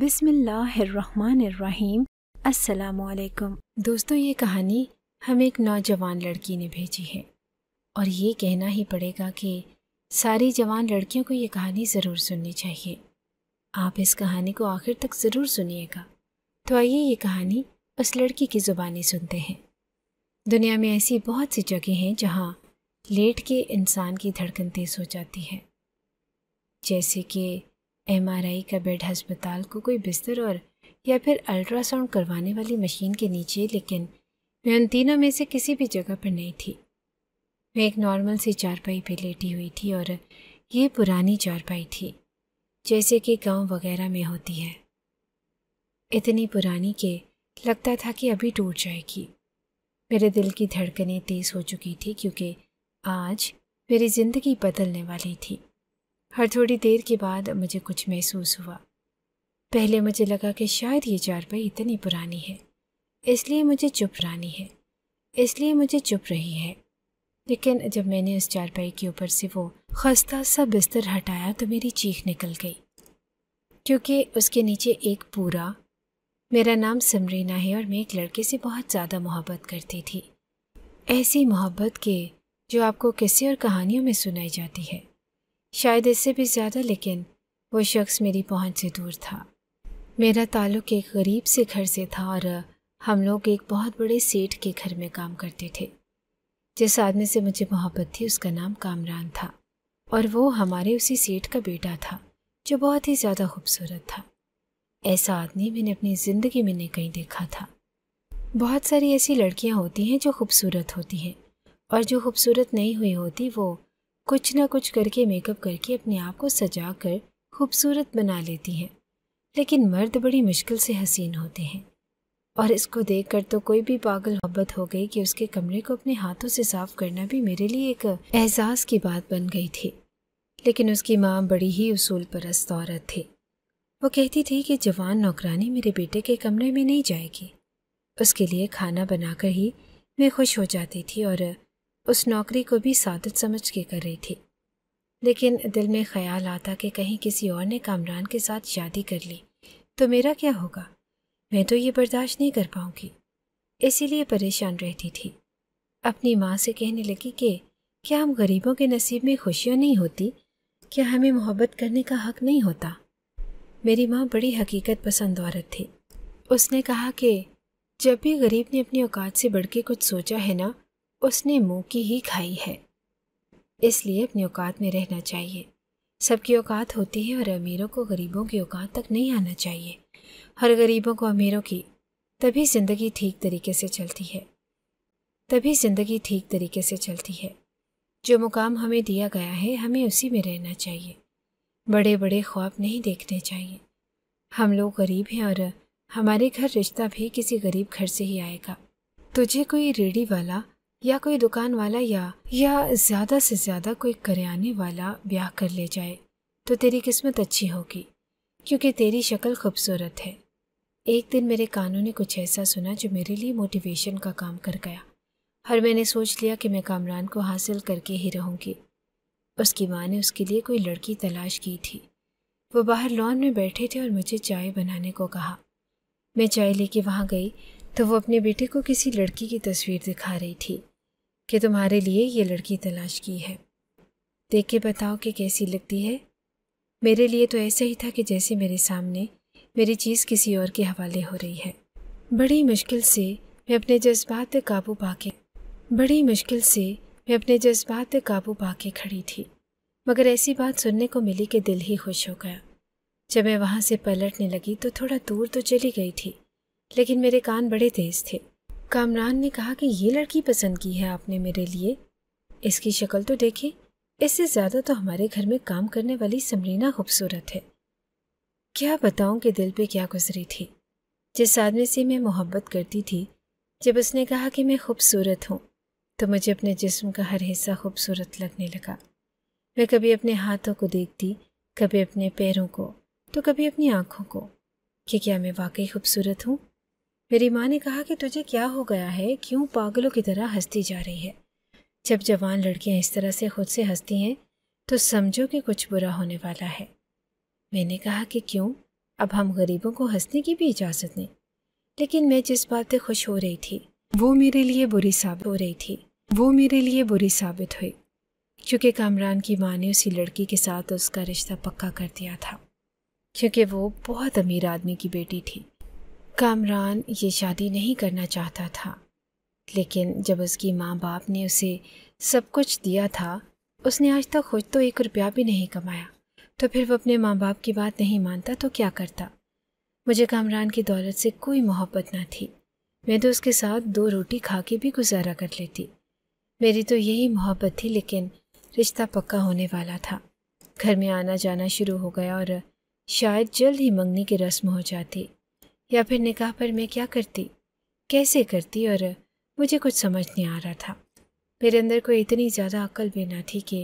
बिसमीम् असलकुम दोस्तों ये कहानी हमें एक नौजवान लड़की ने भेजी है और ये कहना ही पड़ेगा कि सारी जवान लड़कियों को ये कहानी ज़रूर सुननी चाहिए आप इस कहानी को आखिर तक ज़रूर सुनिएगा तो आइए ये कहानी उस लड़की की ज़ुबानी सुनते हैं दुनिया में ऐसी बहुत सी जगह हैं जहाँ लेट के इंसान की धड़कन तेज़ हो जाती है जैसे कि एमआरआई का बेड हस्पताल को कोई बिस्तर और या फिर अल्ट्रासाउंड करवाने वाली मशीन के नीचे लेकिन मैं उन तीनों में से किसी भी जगह पर नहीं थी मैं एक नॉर्मल सी चारपाई पर लेटी हुई थी और ये पुरानी चारपाई थी जैसे कि गांव वगैरह में होती है इतनी पुरानी के लगता था कि अभी टूट जाएगी मेरे दिल की धड़कनें तेज़ हो चुकी थी क्योंकि आज मेरी ज़िंदगी बदलने वाली थी हर थोड़ी देर के बाद मुझे कुछ महसूस हुआ पहले मुझे लगा कि शायद ये चारपाई इतनी पुरानी है इसलिए मुझे चुप रहनी है इसलिए मुझे चुप रही है लेकिन जब मैंने उस चारपाई के ऊपर से वो खस्ता सा बिस्तर हटाया तो मेरी चीख निकल गई क्योंकि उसके नीचे एक पूरा मेरा नाम समरीना है और मैं एक लड़के से बहुत ज़्यादा मोहब्बत करती थी ऐसी मोहब्बत के जो आपको किस्से और कहानियों में सुनाई जाती है शायद इससे भी ज़्यादा लेकिन वो शख्स मेरी पहुँच से दूर था मेरा ताल्लुक एक गरीब से घर से था और हम लोग एक बहुत बड़े सेठ के घर में काम करते थे जिस आदमी से मुझे मोहब्बत थी उसका नाम कामरान था और वो हमारे उसी सेठ का बेटा था जो बहुत ही ज़्यादा खूबसूरत था ऐसा आदमी मैंने अपनी ज़िंदगी में नहीं कहीं देखा था बहुत सारी ऐसी लड़कियां होती हैं जो खूबसूरत होती हैं और जो खूबसूरत नहीं हुई होती वो कुछ ना कुछ करके मेकअप करके अपने आप को सजा कर खूबसूरत बना लेती हैं लेकिन मर्द बड़ी मुश्किल से हसीन होते हैं और इसको देखकर तो कोई भी पागल मोहब्बत हो गई कि उसके कमरे को अपने हाथों से साफ करना भी मेरे लिए एक एहसास की बात बन गई थी लेकिन उसकी माँ बड़ी ही उसूल परस्त औरत थी वो कहती थी कि जवान नौकरानी मेरे बेटे के कमरे में नहीं जाएगी उसके लिए खाना बनाकर ही मैं खुश हो जाती थी और उस नौकरी को भी सादत समझ के कर रही थी लेकिन दिल में ख्याल आता कि कहीं किसी और ने कामरान के साथ शादी कर ली तो मेरा क्या होगा मैं तो ये बर्दाश्त नहीं कर पाऊँगी इसीलिए परेशान रहती थी अपनी माँ से कहने लगी कि क्या हम गरीबों के नसीब में खुशियाँ नहीं होती क्या हमें मोहब्बत करने का हक नहीं होता मेरी माँ बड़ी हकीकत पसंद औरत थी उसने कहा कि जब भी गरीब ने अपनी औकात से बढ़ के कुछ सोचा है ना उसने मुंह की ही खाई है इसलिए अपनी औकात में रहना चाहिए सबकी औकात होती है और अमीरों को गरीबों की औकात तक नहीं आना चाहिए हर गरीबों को अमीरों की तभी ज़िंदगी ठीक तरीके से चलती है तभी ज़िंदगी ठीक तरीके से चलती है जो मुकाम हमें दिया गया है हमें उसी में रहना चाहिए बड़े बड़े ख्वाब नहीं देखने चाहिए हम लोग गरीब हैं और हमारे घर रिश्ता भी किसी गरीब घर से ही आएगा तुझे कोई रेडी वाला या कोई दुकान वाला या या ज़्यादा से ज़्यादा कोई करियाने वाला ब्याह कर ले जाए तो तेरी किस्मत अच्छी होगी क्योंकि तेरी शक्ल खूबसूरत है एक दिन मेरे कानों ने कुछ ऐसा सुना जो मेरे लिए मोटिवेशन का काम कर गया और मैंने सोच लिया कि मैं कामरान को हासिल करके ही रहूँगी उसकी माँ ने उसके लिए कोई लड़की तलाश की थी वो बाहर लॉन में बैठे थे और मुझे चाय बनाने को कहा मैं चाय लेके वहाँ गई तो वो अपने बेटे को किसी लड़की की तस्वीर दिखा रही थी कि तुम्हारे लिए ये लड़की तलाश की है देख के बताओ कि कैसी लगती है मेरे लिए तो ऐसा ही था कि जैसे मेरे सामने मेरी चीज़ किसी और के हवाले हो रही है बड़ी मुश्किल से मैं अपने जज्बात काबू पाके बड़ी मुश्किल से मैं अपने जज्बात काबू पाके खड़ी थी मगर ऐसी बात सुनने को मिली कि दिल ही खुश हो गया जब मैं वहाँ से पलटने लगी तो थोड़ा दूर तो चली गई थी लेकिन मेरे कान बड़े तेज़ थे कामरान ने कहा कि ये लड़की पसंद की है आपने मेरे लिए इसकी शक्ल तो देखे इससे ज़्यादा तो हमारे घर में काम करने वाली समरीना खूबसूरत है क्या बताऊं कि दिल पे क्या गुजरी थी जिस आदमी से मैं मोहब्बत करती थी जब उसने कहा कि मैं खूबसूरत हूँ तो मुझे अपने जिस्म का हर हिस्सा खूबसूरत लगने लगा मैं कभी अपने हाथों को देखती कभी अपने पैरों को तो कभी अपनी आँखों को कि क्या मैं वाकई खूबसूरत हूँ मेरी माँ ने कहा कि तुझे क्या हो गया है क्यों पागलों की तरह हंसती जा रही है जब जवान लड़कियाँ इस तरह से खुद से हंसती हैं तो समझो कि कुछ बुरा होने वाला है मैंने कहा कि क्यों अब हम गरीबों को हंसने की भी इजाज़त नहीं लेकिन मैं जिस बात से खुश हो रही थी वो मेरे लिए बुरी साबित हो रही थी वो मेरे लिए बुरी साबित हुई क्योंकि कामरान की माँ ने उसी लड़की के साथ उसका रिश्ता पक्का कर दिया था क्योंकि वो बहुत अमीर आदमी की बेटी थी कामरान ये शादी नहीं करना चाहता था लेकिन जब उसकी माँ बाप ने उसे सब कुछ दिया था उसने आज तक खुद तो एक रुपया भी नहीं कमाया तो फिर वो अपने माँ बाप की बात नहीं मानता तो क्या करता मुझे कामरान की दौलत से कोई मोहब्बत ना थी मैं तो उसके साथ दो रोटी खा के भी गुजारा कर लेती मेरी तो यही मोहब्बत थी लेकिन रिश्ता पक्का होने वाला था घर में आना जाना शुरू हो गया और शायद जल्द ही मंगनी की रस्म हो जाती या फिर निकाह पर मैं क्या करती कैसे करती और मुझे कुछ समझ नहीं आ रहा था मेरे अंदर कोई इतनी ज़्यादा अक्ल भी ना थी कि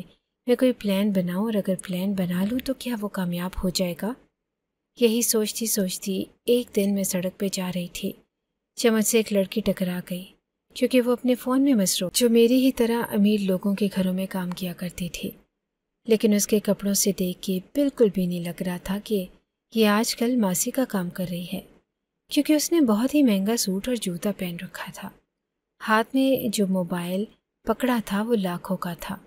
मैं कोई प्लान बनाऊँ और अगर प्लान बना लूँ तो क्या वो कामयाब हो जाएगा यही सोचती सोचती एक दिन मैं सड़क पर जा रही थी जब मुझसे एक लड़की टकरा गई क्योंकि वो अपने फ़ोन में मसरूफ जो मेरी ही तरह अमीर लोगों के घरों में काम किया करती थी लेकिन उसके कपड़ों से देख के बिल्कुल भी नहीं लग रहा था कि ये आजकल मासी का काम कर रही है क्योंकि उसने बहुत ही महंगा सूट और जूता पहन रखा था हाथ में जो मोबाइल पकड़ा था वो लाखों का था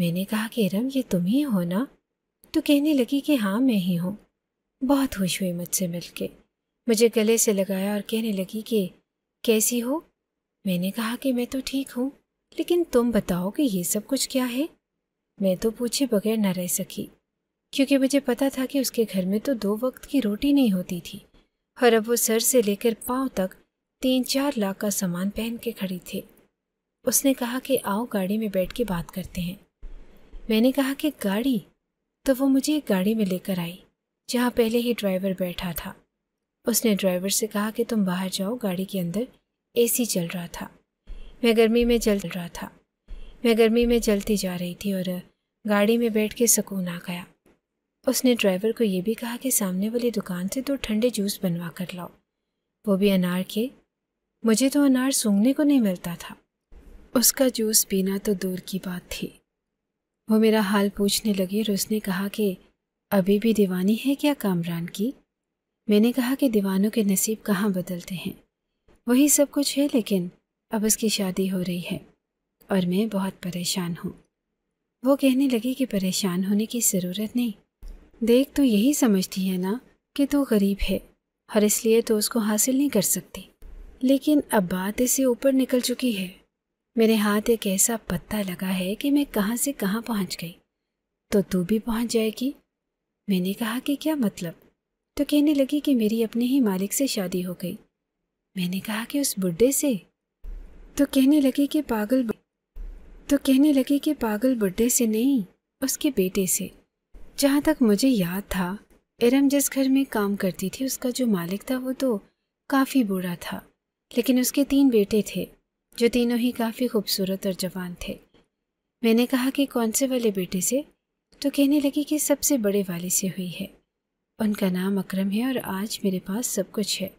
मैंने कहा कि इरम ये तुम ही हो ना तो कहने लगी कि हाँ मैं ही हूँ बहुत खुश हुई मुझसे मिलके मुझे गले से लगाया और कहने लगी कि कैसी हो मैंने कहा कि मैं तो ठीक हूँ लेकिन तुम बताओ कि ये सब कुछ क्या है मैं तो पूछे बगैर न रह सकी क्योंकि मुझे पता था कि उसके घर में तो दो वक्त की रोटी नहीं होती थी और अब वो सर से लेकर पाँव तक तीन चार लाख का सामान पहन के खड़ी थी उसने कहा कि आओ गाड़ी में बैठ के बात करते हैं मैंने कहा कि गाड़ी तो वो मुझे एक गाड़ी में लेकर आई जहाँ पहले ही ड्राइवर बैठा था उसने ड्राइवर से कहा कि तुम बाहर जाओ गाड़ी के अंदर एसी चल रहा था मैं गर्मी में जल रहा था मैं गर्मी में जलती जा रही थी और गाड़ी में बैठ के सुकून आ गया उसने ड्राइवर को यह भी कहा कि सामने वाली दुकान से दो ठंडे जूस बनवा कर लाओ वो भी अनार के मुझे तो अनार सूंघने को नहीं मिलता था उसका जूस पीना तो दूर की बात थी वो मेरा हाल पूछने लगी और उसने कहा कि अभी भी दीवानी है क्या कामरान की मैंने कहा कि दीवानों के नसीब कहाँ बदलते हैं वही सब कुछ है लेकिन अब उसकी शादी हो रही है और मैं बहुत परेशान हूँ वो कहने लगी कि परेशान होने की ज़रूरत नहीं देख तो यही समझती है ना कि तू गरीब है और इसलिए तो उसको हासिल नहीं कर सकती लेकिन अब बात इसे ऊपर निकल चुकी है मेरे हाथ एक ऐसा पत्ता लगा है कि मैं कहाँ से कहाँ पहुँच गई तो तू भी पहुँच जाएगी मैंने कहा कि क्या मतलब तो कहने लगी कि मेरी अपने ही मालिक से शादी हो गई मैंने कहा कि उस बुढ़े से तो कहने लगी कि पागल तो कहने लगी कि पागल बुढ़े से नहीं उसके बेटे से जहाँ तक मुझे याद था इरम जिस घर में काम करती थी उसका जो मालिक था वो तो काफ़ी बुरा था लेकिन उसके तीन बेटे थे जो तीनों ही काफ़ी खूबसूरत और जवान थे मैंने कहा कि कौन से वाले बेटे से तो कहने लगी कि सबसे बड़े वाले से हुई है उनका नाम अकरम है और आज मेरे पास सब कुछ है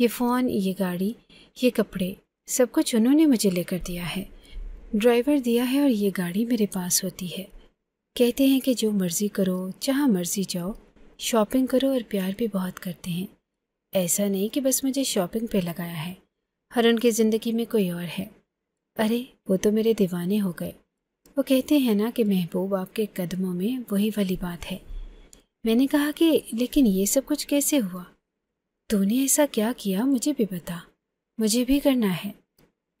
ये फ़ोन ये गाड़ी ये कपड़े सब कुछ उन्होंने मुझे लेकर दिया है ड्राइवर दिया है और ये गाड़ी मेरे पास होती है कहते हैं कि जो मर्ज़ी करो जहाँ मर्ज़ी जाओ शॉपिंग करो और प्यार भी बहुत करते हैं ऐसा नहीं कि बस मुझे शॉपिंग पे लगाया है और उनकी ज़िंदगी में कोई और है अरे वो तो मेरे दीवाने हो गए वो कहते हैं ना कि महबूब आपके कदमों में वही वाली बात है मैंने कहा कि लेकिन ये सब कुछ कैसे हुआ तूने ऐसा क्या किया मुझे भी बता मुझे भी करना है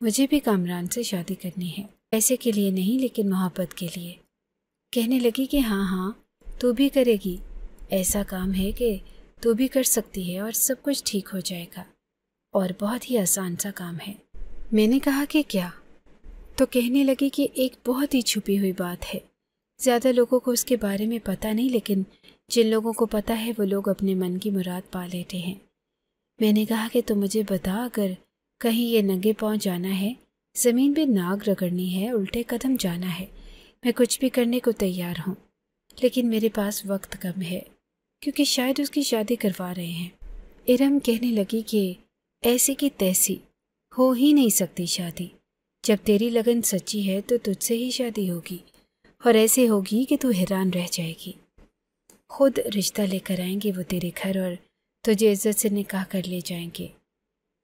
मुझे भी कामरान से शादी करनी है पैसे के लिए नहीं लेकिन मोहब्बत के लिए कहने लगी कि हाँ हाँ तू भी करेगी ऐसा काम है कि तू भी कर सकती है और सब कुछ ठीक हो जाएगा और बहुत ही आसान सा काम है मैंने कहा कि क्या तो कहने लगी कि एक बहुत ही छुपी हुई बात है ज़्यादा लोगों को उसके बारे में पता नहीं लेकिन जिन लोगों को पता है वो लोग अपने मन की मुराद पा लेते हैं मैंने कहा कि तुम तो मुझे बता अगर कहीं ये नंगे पाँव जाना है ज़मीन पे नाग रगड़नी है उल्टे कदम जाना है मैं कुछ भी करने को तैयार हूँ लेकिन मेरे पास वक्त कम है क्योंकि शायद उसकी शादी करवा रहे हैं इरम कहने लगी कि ऐसी की तैसी हो ही नहीं सकती शादी जब तेरी लगन सच्ची है तो तुझसे ही शादी होगी और ऐसे होगी कि तू हैरान रह जाएगी खुद रिश्ता लेकर आएंगे वो तेरे घर और तुझे इज्जत से निकाह कर ले जाएंगे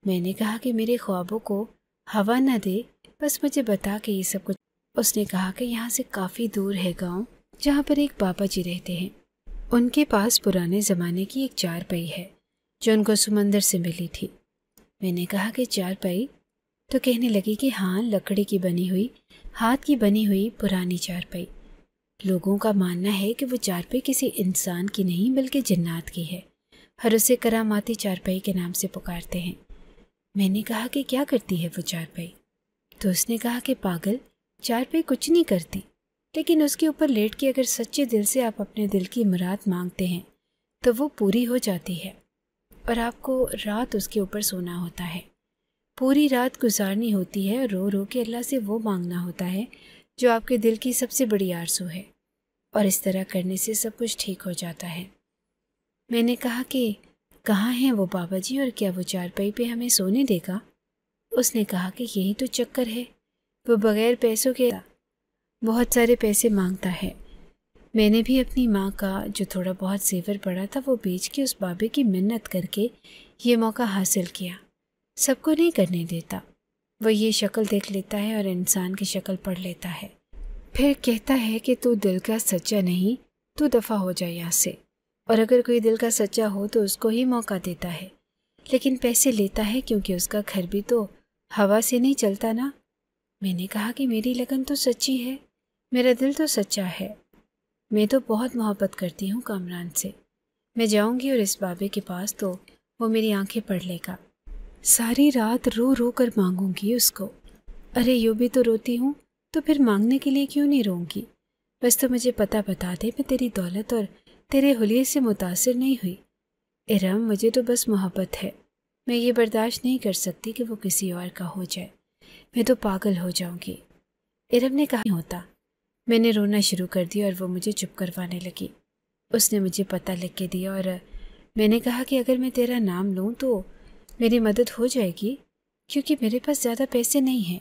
मैंने कहा कि मेरे ख्वाबों को हवा न दे बस मुझे बता के ये सब कुछ उसने कहा कि यहाँ से काफ़ी दूर है गांव जहाँ पर एक बाबा जी रहते हैं उनके पास पुराने ज़माने की एक चारपाई है जो उनको समंदर से मिली थी मैंने कहा कि चारपाई तो कहने लगी कि हाँ लकड़ी की बनी हुई हाथ की बनी हुई पुरानी चारपाई लोगों का मानना है कि वो चारपाई किसी इंसान की नहीं बल्कि जन्नात की है और उसे करामाती चारपाई के नाम से पुकारते हैं मैंने कहा कि क्या करती है वो चारपाई तो उसने कहा कि पागल चार पे कुछ नहीं करती लेकिन उसके ऊपर लेट के अगर सच्चे दिल से आप अपने दिल की मुराद मांगते हैं तो वो पूरी हो जाती है और आपको रात उसके ऊपर सोना होता है पूरी रात गुजारनी होती है रो रो के अल्लाह से वो मांगना होता है जो आपके दिल की सबसे बड़ी आरसू है और इस तरह करने से सब कुछ ठीक हो जाता है मैंने कहा कि कहाँ हैं वो बाबा जी और क्या वो चारपाई पे हमें सोने देगा उसने कहा कि यही तो चक्कर है वो बग़ैर पैसों के बहुत सारे पैसे मांगता है मैंने भी अपनी माँ का जो थोड़ा बहुत सेवर पड़ा था वो बेच के उस बाबे की मिन्नत करके ये मौका हासिल किया सबको नहीं करने देता वह ये शक्ल देख लेता है और इंसान की शक्ल पढ़ लेता है फिर कहता है कि तू दिल का सच्चा नहीं तू दफ़ा हो जाए यहाँ से और अगर कोई दिल का सच्चा हो तो उसको ही मौका देता है लेकिन पैसे लेता है क्योंकि उसका घर भी तो हवा से नहीं चलता ना मैंने कहा कि मेरी लगन तो सच्ची है मेरा दिल तो सच्चा है मैं तो बहुत मोहब्बत करती हूँ कामरान से मैं जाऊँगी और इस बाबे के पास तो वो मेरी आंखें पढ़ लेगा सारी रात रो रो कर मांगूंगी उसको अरे यूँ भी तो रोती हूँ तो फिर मांगने के लिए क्यों नहीं रोंगी बस तो मुझे पता बता दे मैं तेरी दौलत और तेरे हुलिये से मुतासर नहीं हुई इरम मुझे तो बस मोहब्बत है मैं ये बर्दाश्त नहीं कर सकती कि वो किसी और का हो जाए मैं तो पागल हो जाऊंगी इरम ने कहा होता मैंने रोना शुरू कर दिया और वो मुझे चुप करवाने लगी उसने मुझे पता लिख के दिया और मैंने कहा कि अगर मैं तेरा नाम लूँ तो मेरी मदद हो जाएगी क्योंकि मेरे पास ज़्यादा पैसे नहीं हैं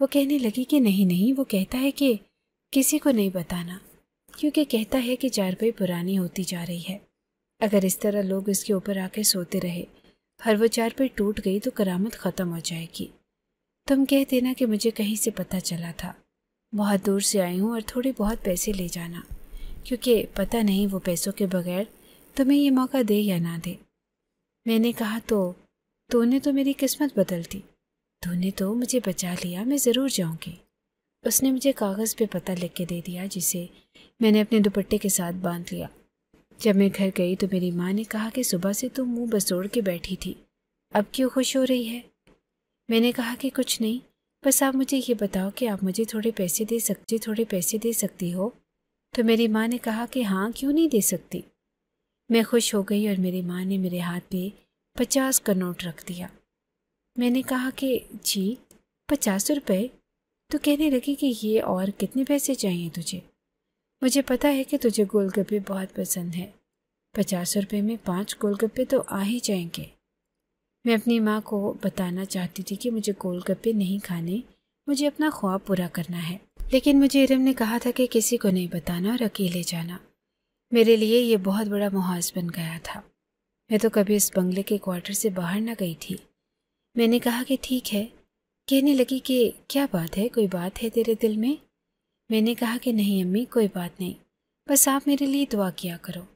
वो कहने लगी कि नहीं नहीं वो कहता है कि किसी को नहीं बताना क्योंकि कहता है कि चारपाई पुरानी होती जा रही है अगर इस तरह लोग इसके ऊपर आके सोते रहे और वो चारपाई टूट गई तो करामत ख़त्म हो जाएगी तुम कह देना कि मुझे कहीं से पता चला था बहुत दूर से आई हूँ और थोड़े बहुत पैसे ले जाना क्योंकि पता नहीं वो पैसों के बगैर तुम्हें ये मौका दे या ना दे मैंने कहा तो तूने तो मेरी किस्मत बदल दी तूने तो मुझे बचा लिया मैं ज़रूर जाऊँगी उसने मुझे कागज़ पे पता लिख के दे दिया जिसे मैंने अपने दुपट्टे के साथ बांध लिया जब मैं घर गई तो मेरी माँ ने कहा कि सुबह से तुम मुंह बसोड़ के बैठी थी अब क्यों खुश हो रही है मैंने कहा कि कुछ नहीं बस आप मुझे ये बताओ कि आप मुझे थोड़े पैसे दे सकते थोड़े पैसे दे सकती हो तो मेरी माँ ने कहा कि हाँ क्यों नहीं दे सकती मैं खुश हो गई और मेरी माँ ने मेरे हाथ पे पचास का नोट रख दिया मैंने कहा कि जी पचास रुपये तो कहने लगी कि ये और कितने पैसे चाहिए तुझे मुझे पता है कि तुझे गोलगप्पे बहुत पसंद है पचास रुपये में पाँच गोलगप्पे तो आ ही जाएंगे मैं अपनी माँ को बताना चाहती थी कि मुझे गोलगप्पे नहीं खाने मुझे अपना ख्वाब पूरा करना है लेकिन मुझे इरम ने कहा था कि किसी को नहीं बताना और अकेले जाना मेरे लिए ये बहुत बड़ा मुहाज बन गया था मैं तो कभी इस बंगले के क्वार्टर से बाहर ना गई थी मैंने कहा कि ठीक है कहने लगी कि क्या बात है कोई बात है तेरे दिल में मैंने कहा कि नहीं अम्मी कोई बात नहीं बस आप मेरे लिए दुआ किया करो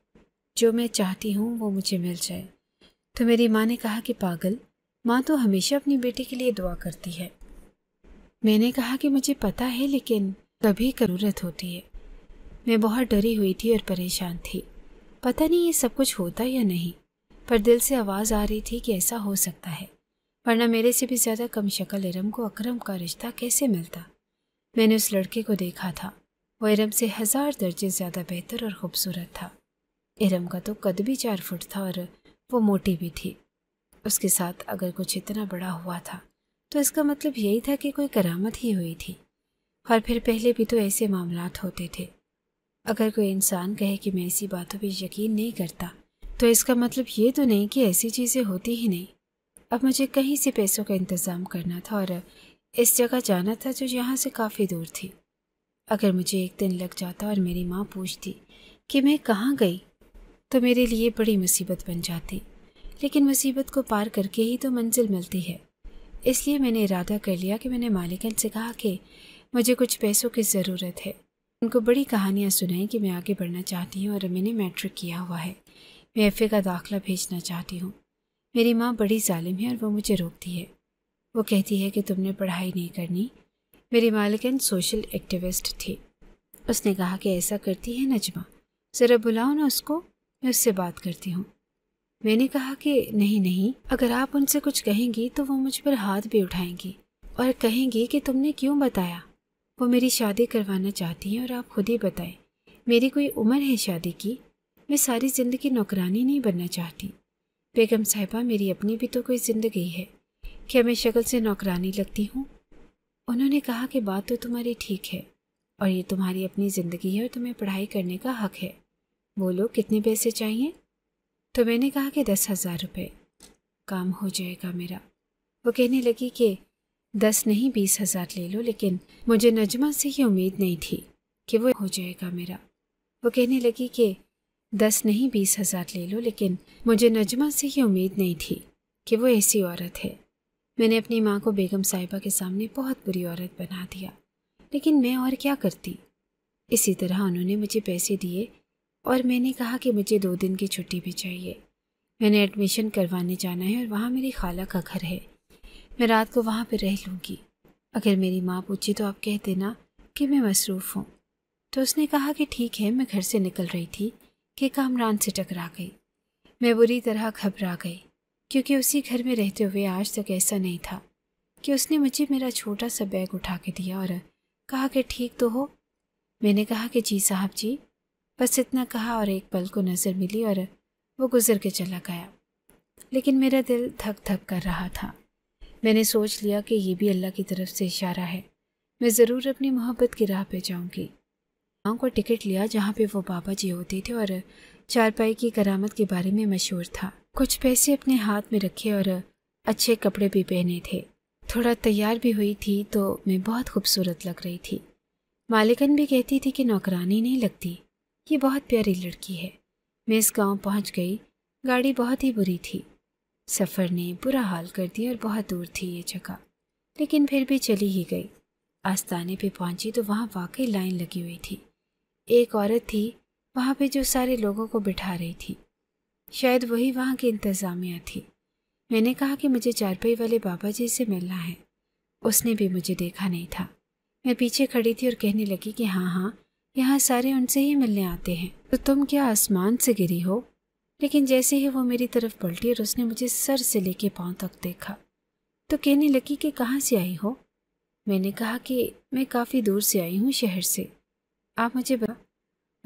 जो मैं चाहती हूँ वो मुझे मिल जाए तो मेरी माँ ने कहा कि पागल माँ तो हमेशा अपनी बेटी के लिए दुआ करती है मैंने कहा कि मुझे पता है लेकिन कभी जरूरत होती है मैं बहुत डरी हुई थी और परेशान थी पता नहीं ये सब कुछ होता या नहीं पर दिल से आवाज़ आ रही थी कि ऐसा हो सकता है वरना मेरे से भी ज़्यादा कम शक्ल इरम को अकरम का रिश्ता कैसे मिलता मैंने उस लड़के को देखा था वो इरम से हज़ार दर्जे ज़्यादा बेहतर और ख़ूबसूरत था इरम का तो कद भी चार फुट था और वो मोटी भी थी उसके साथ अगर कुछ इतना बड़ा हुआ था तो इसका मतलब यही था कि कोई करामत ही हुई थी और फिर पहले भी तो ऐसे मामला होते थे अगर कोई इंसान कहे कि मैं ऐसी बातों पर यकीन नहीं करता तो इसका मतलब ये तो नहीं कि ऐसी चीज़ें होती ही नहीं अब मुझे कहीं से पैसों का इंतज़ाम करना था और इस जगह जाना था जो यहाँ से काफ़ी दूर थी अगर मुझे एक दिन लग जाता और मेरी माँ पूछती कि मैं कहाँ गई तो मेरे लिए बड़ी मुसीबत बन जाती लेकिन मुसीबत को पार करके ही तो मंजिल मिलती है इसलिए मैंने इरादा कर लिया कि मैंने मालिकन से कहा कि मुझे कुछ पैसों की ज़रूरत है उनको बड़ी कहानियाँ सुनाई कि मैं आगे बढ़ना चाहती हूँ और मैंने मैट्रिक किया हुआ है मैं एफ़ का दाखला भेजना चाहती हूँ मेरी माँ बड़ी ालिम है और वो मुझे रोकती है वो कहती है कि तुमने पढ़ाई नहीं करनी मेरी मालिकन सोशल एक्टिविस्ट थी उसने कहा कि ऐसा करती है नजमा ज़रा बुलाओ ना उसको मैं उससे बात करती हूँ मैंने कहा कि नहीं नहीं अगर आप उनसे कुछ कहेंगी तो वो मुझ पर हाथ भी उठाएंगी और कहेंगी कि तुमने क्यों बताया वो मेरी शादी करवाना चाहती हैं और आप खुद ही बताएं मेरी कोई उम्र है शादी की मैं सारी ज़िंदगी नौकरानी नहीं बनना चाहती बेगम साहिबा मेरी अपनी भी तो कोई ज़िंदगी है क्या मैं शक्ल से नौकरानी लगती हूँ उन्होंने कहा कि बात तो तुम्हारी ठीक है और ये तुम्हारी अपनी ज़िंदगी है और तुम्हें पढ़ाई करने का हक है बोलो कितने पैसे चाहिए तो मैंने कहा कि दस हज़ार रुपये काम हो जाएगा मेरा वो कहने लगी कि दस नहीं बीस हज़ार ले लो लेकिन मुझे नजमा से ही उम्मीद नहीं थी कि वो हो जाएगा मेरा वो कहने लगी कि दस नहीं बीस हज़ार ले लो लेकिन मुझे नजमा से ही उम्मीद नहीं थी कि वो ऐसी औरत है मैंने अपनी माँ को बेगम साहिबा के सामने बहुत बुरी औरत बना दिया लेकिन मैं और क्या करती इसी तरह उन्होंने मुझे पैसे दिए और मैंने कहा कि मुझे दो दिन की छुट्टी भी चाहिए मैंने एडमिशन करवाने जाना है और वहाँ मेरी खाला का घर है मैं रात को वहाँ पर रह लूँगी अगर मेरी माँ पूछे तो आप कह देना कि मैं मसरूफ़ हूँ तो उसने कहा कि ठीक है मैं घर से निकल रही थी कि कामरान से टकरा गई मैं बुरी तरह घबरा गई क्योंकि उसी घर में रहते हुए आज तक ऐसा नहीं था कि उसने मुझे मेरा छोटा सा बैग उठा के दिया और कहा कि ठीक तो हो मैंने कहा कि जी साहब जी बस इतना कहा और एक पल को नज़र मिली और वो गुजर के चला गया लेकिन मेरा दिल थक थक कर रहा था मैंने सोच लिया कि ये भी अल्लाह की तरफ से इशारा है मैं ज़रूर अपनी मोहब्बत की राह पे जाऊंगी गाँव को टिकट लिया जहाँ पे वो बाबा जी होते थे और चारपाई की करामत के बारे में मशहूर था कुछ पैसे अपने हाथ में रखे और अच्छे कपड़े भी पहने थे थोड़ा तैयार भी हुई थी तो मैं बहुत खूबसूरत लग रही थी मालिकन भी कहती थी कि नौकरानी नहीं लगती ये बहुत प्यारी लड़की है मैं इस गांव पहुंच गई गाड़ी बहुत ही बुरी थी सफ़र ने बुरा हाल कर दिया और बहुत दूर थी ये जगह लेकिन फिर भी चली ही गई आस्थाने पे पहुंची तो वहाँ वाकई लाइन लगी हुई थी एक औरत थी वहाँ पे जो सारे लोगों को बिठा रही थी शायद वही वहाँ की इंतज़ामिया थी मैंने कहा कि मुझे चारपाई वाले बाबा जी से मिलना है उसने भी मुझे देखा नहीं था मैं पीछे खड़ी थी और कहने लगी कि हाँ हाँ यहाँ सारे उनसे ही मिलने आते हैं तो तुम क्या आसमान से गिरी हो लेकिन जैसे ही वो मेरी तरफ पलटी और उसने मुझे सर से लेके पाँव तक देखा तो कहने लगी कि कहाँ से आई हो मैंने कहा कि मैं काफ़ी दूर से आई हूँ शहर से आप मुझे बता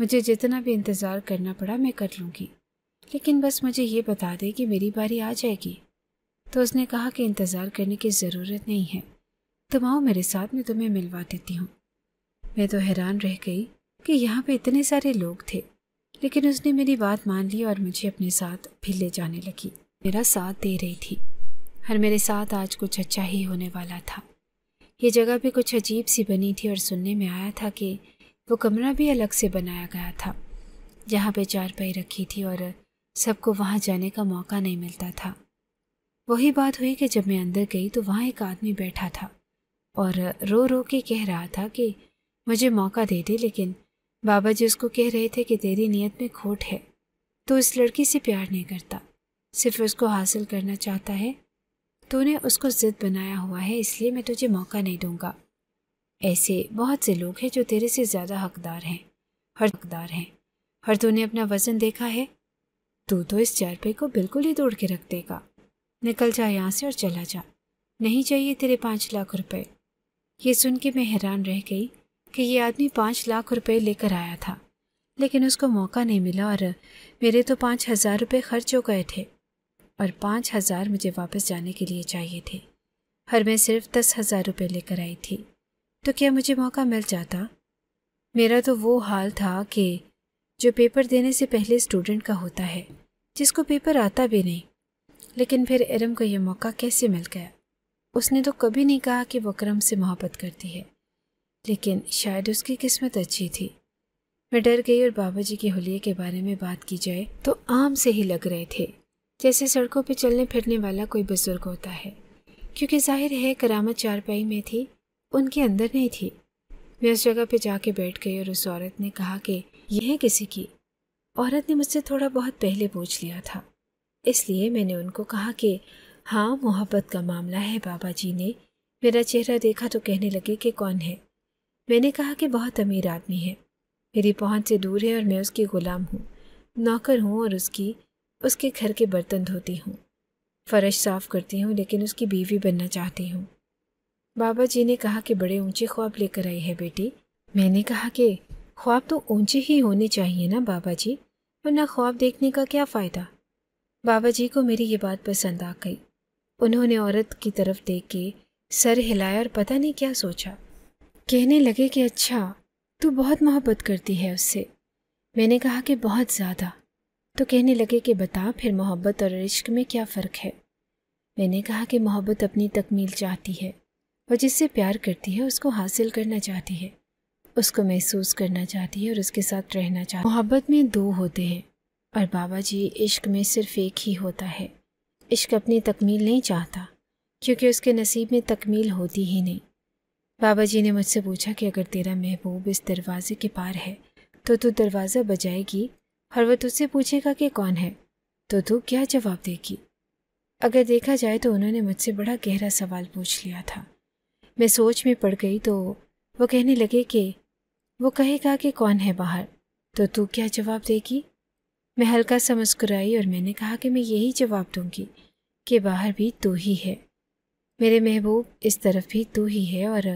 मुझे जितना भी इंतज़ार करना पड़ा मैं कर लूँगी लेकिन बस मुझे ये बता दे कि मेरी बारी आ जाएगी तो उसने कहा कि इंतज़ार करने की ज़रूरत नहीं है तुम आओ मेरे साथ मैं तुम्हें मिलवा देती हूँ मैं तो हैरान रह गई कि यहाँ पे इतने सारे लोग थे लेकिन उसने मेरी बात मान ली और मुझे अपने साथ भी ले जाने लगी मेरा साथ दे रही थी हर मेरे साथ आज कुछ अच्छा ही होने वाला था ये जगह भी कुछ अजीब सी बनी थी और सुनने में आया था कि वो कमरा भी अलग से बनाया गया था जहाँ पे चारपाई रखी थी और सबको वहाँ जाने का मौका नहीं मिलता था वही बात हुई कि जब मैं अंदर गई तो वहाँ एक आदमी बैठा था और रो रो के कह रहा था कि मुझे मौका दे दे लेकिन बाबा जी उसको कह रहे थे कि तेरी नीयत में खोट है तो इस लड़की से प्यार नहीं करता सिर्फ उसको हासिल करना चाहता है तूने उसको ज़िद बनाया हुआ है इसलिए मैं तुझे मौका नहीं दूंगा ऐसे बहुत से लोग हैं जो तेरे से ज़्यादा हकदार हैं हर हकदार हैं हर तूने अपना वज़न देखा है तू तो इस चारपे को बिल्कुल ही तोड़ के रख देगा निकल जा यहाँ से और चला जा नहीं चाहिए तेरे पाँच लाख रुपए ये सुन के मैं हैरान रह गई कि ये आदमी पाँच लाख रुपए लेकर आया था लेकिन उसको मौका नहीं मिला और मेरे तो पाँच हज़ार रुपये खर्च हो गए थे और पाँच हज़ार मुझे वापस जाने के लिए चाहिए थे हर मैं सिर्फ दस हज़ार रुपये लेकर आई थी तो क्या मुझे मौका मिल जाता मेरा तो वो हाल था कि जो पेपर देने से पहले स्टूडेंट का होता है जिसको पेपर आता भी नहीं लेकिन फिर एरम को यह मौका कैसे मिल गया उसने तो कभी नहीं कहा कि वो करम से मोहब्बत करती है लेकिन शायद उसकी किस्मत अच्छी थी मैं डर गई और बाबा जी के हुलिये के बारे में बात की जाए तो आम से ही लग रहे थे जैसे सड़कों पर चलने फिरने वाला कोई बुजुर्ग होता है क्योंकि जाहिर है करामत चारपाई में थी उनके अंदर नहीं थी मैं उस जगह पे जाके बैठ गई और उस औरत ने कहा कि यह है किसी की औरत ने मुझसे थोड़ा बहुत पहले पूछ लिया था इसलिए मैंने उनको कहा कि हाँ मोहब्बत का मामला है बाबा जी ने मेरा चेहरा देखा तो कहने लगे कि कौन है मैंने कहा कि बहुत अमीर आदमी है मेरी पहुंच से दूर है और मैं उसकी ग़ुलाम हूँ नौकर हूँ और उसकी उसके घर के बर्तन धोती हूँ फ़र्श साफ़ करती हूँ लेकिन उसकी बीवी बनना चाहती हूँ बाबा जी ने कहा कि बड़े ऊंचे ख्वाब लेकर आई है बेटी मैंने कहा कि ख्वाब तो ऊंचे ही होने चाहिए ना बाबा जी वरना ख्वाब देखने का क्या फ़ायदा बाबा जी को मेरी ये बात पसंद आ गई उन्होंने औरत की तरफ देख के सर हिलाया और पता नहीं क्या सोचा कहने लगे कि अच्छा तू बहुत मोहब्बत करती है उससे मैंने कहा कि बहुत ज़्यादा तो कहने लगे कि बता फिर मोहब्बत और इश्क में क्या फ़र्क है मैंने कहा कि मोहब्बत अपनी तकमील चाहती है और जिससे प्यार करती है उसको हासिल करना चाहती है उसको महसूस करना चाहती है और उसके साथ रहना चाहती है मोहब्बत में दो होते हैं और बाबा जी इश्क में सिर्फ एक ही होता है इश्क अपनी तकमील नहीं चाहता क्योंकि उसके नसीब में तकमील होती ही नहीं बाबा जी ने मुझसे पूछा कि अगर तेरा महबूब इस दरवाज़े के पार है तो तू दरवाज़ा बजाएगी और वह तुझसे पूछेगा कि कौन है तो तू क्या जवाब देगी अगर देखा जाए तो उन्होंने मुझसे बड़ा गहरा सवाल पूछ लिया था मैं सोच में पड़ गई तो वो कहने लगे कि वो कहेगा कि कौन है बाहर तो तू क्या जवाब देगी मैं हल्का सा मुस्कुराई और मैंने कहा कि मैं यही जवाब दूंगी कि बाहर भी तू ही है मेरे महबूब इस तरफ भी तू ही है और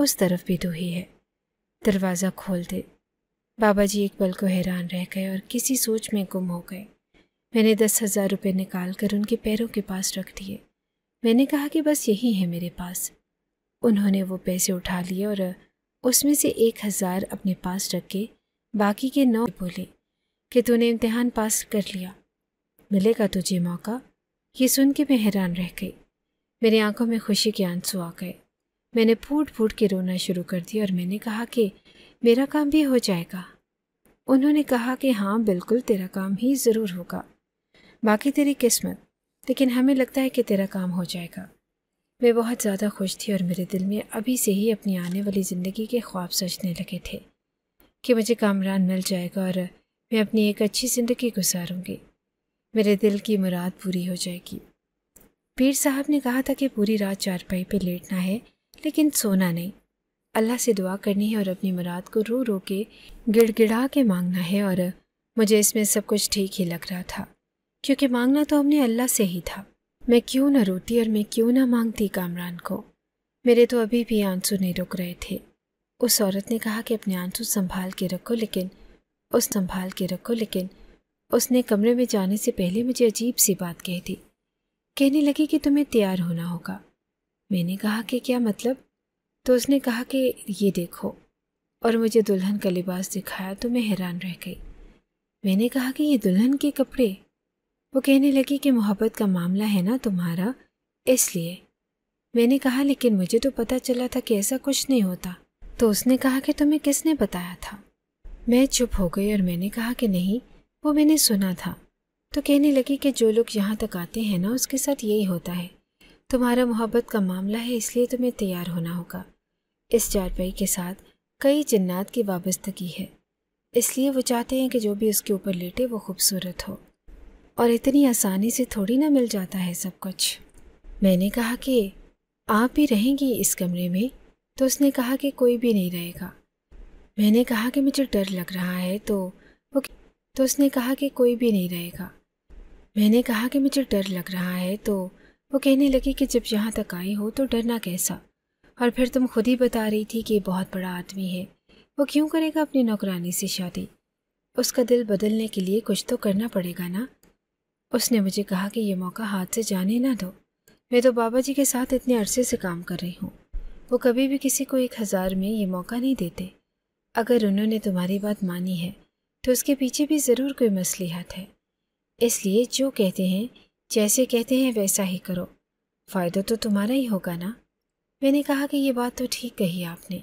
उस तरफ भी दो ही है दरवाज़ा खोल दे बाबा जी एक पल को हैरान रह गए और किसी सोच में गुम हो गए मैंने दस हज़ार रुपये निकाल कर उनके पैरों के पास रख दिए मैंने कहा कि बस यही है मेरे पास उन्होंने वो पैसे उठा लिए और उसमें से एक हज़ार अपने पास रख के बाकी के नौ बोले कि तूने इम्तहान पास कर लिया मिलेगा तुझे मौका ये सुन के मैं हैरान रह गई मेरी आंखों में खुशी के आंसू आ गए मैंने फूट फूट के रोना शुरू कर दिया और मैंने कहा कि मेरा काम भी हो जाएगा उन्होंने कहा कि हाँ बिल्कुल तेरा काम ही ज़रूर होगा बाकी तेरी किस्मत लेकिन हमें लगता है कि तेरा काम हो जाएगा मैं बहुत ज़्यादा खुश थी और मेरे दिल में अभी से ही अपनी आने वाली ज़िंदगी के ख्वाब सजने लगे थे कि मुझे कामरान मिल जाएगा और मैं अपनी एक अच्छी ज़िंदगी गुजारूँगी मेरे दिल की मुराद पूरी हो जाएगी पीर साहब ने कहा था कि पूरी रात चारपाई पर लेटना है लेकिन सोना नहीं अल्लाह से दुआ करनी है और अपनी मुराद को रो रो के गिड़गिड़ा के मांगना है और मुझे इसमें सब कुछ ठीक ही लग रहा था क्योंकि मांगना तो हमने अल्लाह से ही था मैं क्यों ना रोती और मैं क्यों ना मांगती कामरान को मेरे तो अभी भी आंसू नहीं रुक रहे थे उस औरत ने कहा कि अपने आंसू संभाल के रखो लेकिन उस संभाल के रखो लेकिन उसने कमरे में जाने से पहले मुझे अजीब सी बात कह दी कहने लगी कि तुम्हें तैयार होना होगा मैंने कहा कि क्या मतलब तो उसने कहा कि ये देखो और मुझे दुल्हन का लिबास दिखाया तो मैं हैरान रह गई मैंने कहा कि ये दुल्हन के कपड़े वो कहने लगी कि मोहब्बत का मामला है ना तुम्हारा इसलिए मैंने कहा लेकिन मुझे तो पता चला था कि ऐसा कुछ नहीं होता तो उसने कहा कि तुम्हें किसने बताया था मैं चुप हो गई और मैंने कहा कि नहीं वो मैंने सुना था तो कहने लगी कि जो लोग यहाँ तक आते हैं ना उसके साथ यही होता है तुम्हारा मोहब्बत का मामला है इसलिए तुम्हें तैयार होना होगा इस चारपाई के साथ कई जन्नात की वाबस्तगी है इसलिए वो चाहते हैं कि जो भी उसके ऊपर लेटे वो खूबसूरत हो और इतनी आसानी से थोड़ी ना मिल जाता है सब कुछ मैंने कहा कि आप ही रहेंगी इस कमरे में तो उसने कहा कि कोई भी नहीं रहेगा मैंने कहा कि मुझे डर लग रहा है तो वो तो उसने कहा कि कोई भी नहीं रहेगा मैंने कहा कि मुझे डर लग रहा है तो वो कहने लगी कि जब यहाँ तक आई हो तो डरना कैसा और फिर तुम खुद ही बता रही थी कि बहुत बड़ा आदमी है वो क्यों करेगा अपनी नौकरानी से शादी उसका दिल बदलने के लिए कुछ तो करना पड़ेगा ना उसने मुझे कहा कि ये मौका हाथ से जाने ना दो मैं तो बाबा जी के साथ इतने अरसे से काम कर रही हूँ वो कभी भी किसी को एक हज़ार में ये मौका नहीं देते अगर उन्होंने तुम्हारी बात मानी है तो उसके पीछे भी ज़रूर कोई मसलहत है इसलिए जो कहते हैं जैसे कहते हैं वैसा ही करो फ़ायदा तो तुम्हारा ही होगा ना मैंने कहा कि ये बात तो ठीक कही आपने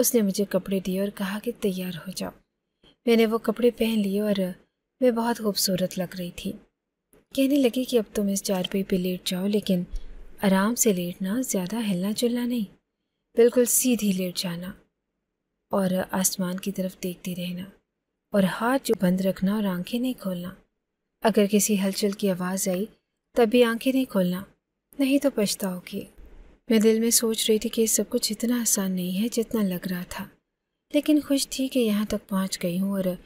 उसने मुझे कपड़े दिए और कहा कि तैयार हो जाओ मैंने वो कपड़े पहन लिए और मैं बहुत खूबसूरत लग रही थी कहने लगी कि अब तुम इस चारपाई पे लेट जाओ लेकिन आराम से लेटना ज़्यादा हिलना चुलना नहीं बिल्कुल सीधी लेट जाना और आसमान की तरफ देखते रहना और हाथ जो बंद रखना और आंखें नहीं खोलना अगर किसी हलचल की आवाज़ आई तभी आंखें नहीं खोलना नहीं तो पछताओगी मैं दिल में सोच रही थी कि सब कुछ इतना आसान नहीं है जितना लग रहा था लेकिन खुश थी कि यहाँ तक पहुँच गई हूँ और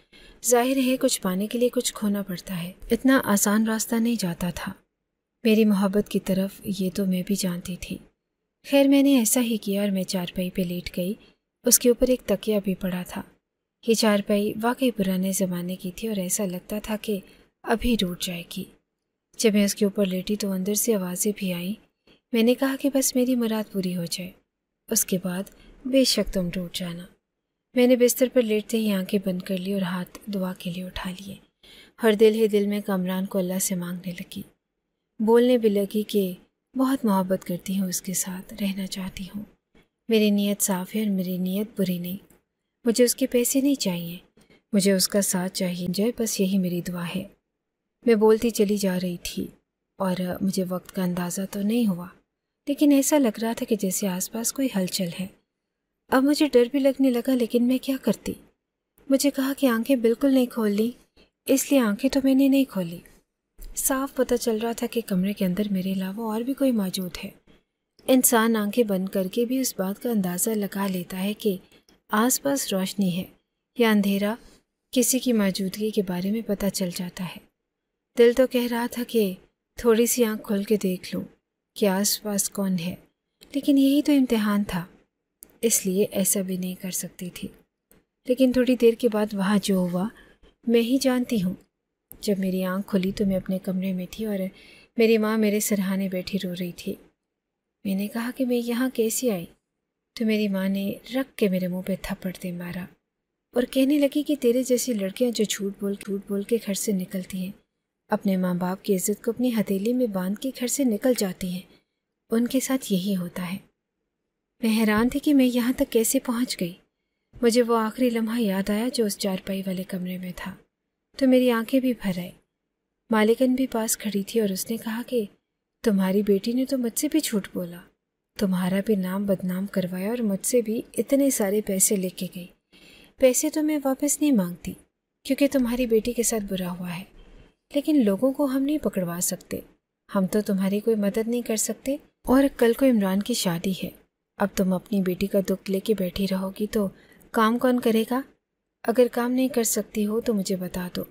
जाहिर है कुछ पाने के लिए कुछ खोना पड़ता है इतना आसान रास्ता नहीं जाता था मेरी मोहब्बत की तरफ ये तो मैं भी जानती थी खैर मैंने ऐसा ही किया और मैं चारपाई पे लेट गई उसके ऊपर एक तकिया भी पड़ा था ये चारपाई वाकई पुराने ज़माने की थी और ऐसा लगता था कि अभी टूट जाएगी जब मैं उसके ऊपर लेटी तो अंदर से आवाज़ें भी आईं मैंने कहा कि बस मेरी मुराद पूरी हो जाए उसके बाद बेशक तुम टूट जाना मैंने बिस्तर पर लेटते ही आंखें बंद कर ली और हाथ दुआ के लिए उठा लिए हर दिल ही दिल में कमरान को अल्लाह से मांगने लगी बोलने भी लगी कि बहुत मोहब्बत करती हूँ उसके साथ रहना चाहती हूँ मेरी नीयत साफ़ है और मेरी नीयत बुरी नहीं मुझे उसके पैसे नहीं चाहिए मुझे उसका साथ चाहिए जय बस यही मेरी दुआ है मैं बोलती चली जा रही थी और मुझे वक्त का अंदाज़ा तो नहीं हुआ लेकिन ऐसा लग रहा था कि जैसे आसपास कोई हलचल है अब मुझे डर भी लगने लगा लेकिन मैं क्या करती मुझे कहा कि आंखें बिल्कुल नहीं खोल ली इसलिए आंखें तो मैंने नहीं खोली साफ पता चल रहा था कि कमरे के अंदर मेरे अलावा और भी कोई मौजूद है इंसान आंखें बंद करके भी उस बात का अंदाज़ा लगा लेता है कि आसपास रोशनी है या अंधेरा किसी की मौजूदगी के बारे में पता चल जाता है दिल तो कह रहा था कि थोड़ी सी आंख खोल के देख लूँ कि आसपास कौन है लेकिन यही तो इम्तिहान था इसलिए ऐसा भी नहीं कर सकती थी लेकिन थोड़ी देर के बाद वहाँ जो हुआ मैं ही जानती हूँ जब मेरी आंख खुली तो मैं अपने कमरे में थी और मेरी माँ मेरे सरहाने बैठी रो रही थी मैंने कहा कि मैं यहाँ कैसे आई तो मेरी माँ ने रख के मेरे मुंह पे थप्पड़ दे मारा और कहने लगी कि तेरे जैसी लड़कियाँ जो झूठ बोल झूठ बोल के घर से निकलती हैं अपने माँ बाप की इज्जत को अपनी हथेली में बांध के घर से निकल जाती हैं उनके साथ यही होता है मैं हैरान थी कि मैं यहाँ तक कैसे पहुँच गई मुझे वो आखिरी लम्हा याद आया जो उस चारपाई वाले कमरे में था तो मेरी आंखें भी भर आई मालिकन भी पास खड़ी थी और उसने कहा कि तुम्हारी बेटी ने तो मुझसे भी झूठ बोला तुम्हारा भी नाम बदनाम करवाया और मुझसे भी इतने सारे पैसे लेके गई पैसे तो मैं वापस नहीं मांगती क्योंकि तुम्हारी बेटी के साथ बुरा हुआ है लेकिन लोगों को हम नहीं पकड़वा सकते हम तो तुम्हारी कोई मदद नहीं कर सकते और कल को इमरान की शादी है अब तुम अपनी बेटी का दुख लेके बैठी रहोगी तो काम कौन करेगा अगर काम नहीं कर सकती हो तो मुझे बता दो